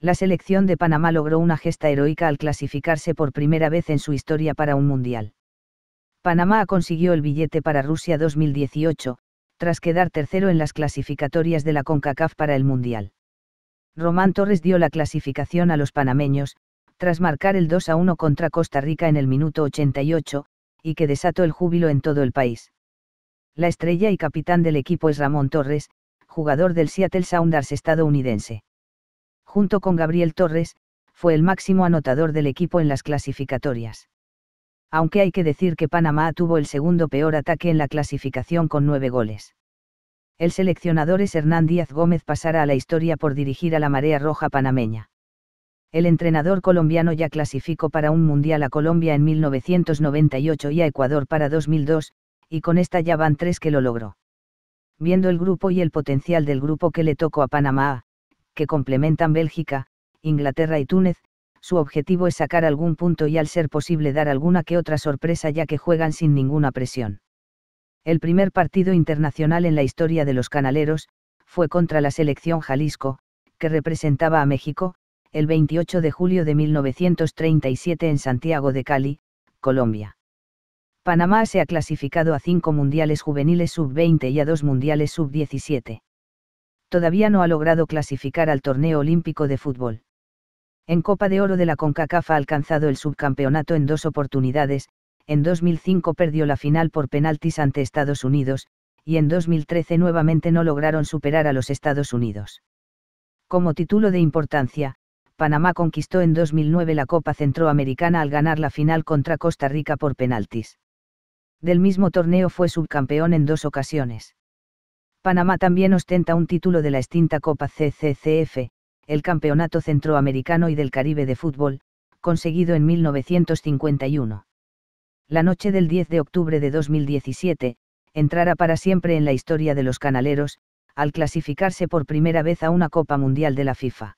La selección de Panamá logró una gesta heroica al clasificarse por primera vez en su historia para un mundial. Panamá consiguió el billete para Rusia 2018, tras quedar tercero en las clasificatorias de la CONCACAF para el mundial. Román Torres dio la clasificación a los panameños, tras marcar el 2 a 1 contra Costa Rica en el minuto 88, y que desató el júbilo en todo el país. La estrella y capitán del equipo es Ramón Torres, jugador del Seattle Sounders estadounidense. Junto con Gabriel Torres, fue el máximo anotador del equipo en las clasificatorias. Aunque hay que decir que Panamá tuvo el segundo peor ataque en la clasificación con nueve goles. El seleccionador es Hernán Díaz Gómez pasará a la historia por dirigir a la marea roja panameña. El entrenador colombiano ya clasificó para un Mundial a Colombia en 1998 y a Ecuador para 2002, y con esta ya van tres que lo logró. Viendo el grupo y el potencial del grupo que le tocó a Panamá, que complementan Bélgica, Inglaterra y Túnez, su objetivo es sacar algún punto y al ser posible dar alguna que otra sorpresa ya que juegan sin ninguna presión. El primer partido internacional en la historia de los canaleros, fue contra la selección Jalisco, que representaba a México, el 28 de julio de 1937 en Santiago de Cali, Colombia. Panamá se ha clasificado a cinco mundiales juveniles sub-20 y a dos mundiales sub-17. Todavía no ha logrado clasificar al torneo olímpico de fútbol. En Copa de Oro de la CONCACAF ha alcanzado el subcampeonato en dos oportunidades, en 2005 perdió la final por penaltis ante Estados Unidos, y en 2013 nuevamente no lograron superar a los Estados Unidos. Como título de importancia, Panamá conquistó en 2009 la Copa Centroamericana al ganar la final contra Costa Rica por penaltis. Del mismo torneo fue subcampeón en dos ocasiones. Panamá también ostenta un título de la extinta Copa CCCF, el Campeonato Centroamericano y del Caribe de Fútbol, conseguido en 1951. La noche del 10 de octubre de 2017, entrará para siempre en la historia de los canaleros, al clasificarse por primera vez a una Copa Mundial de la FIFA.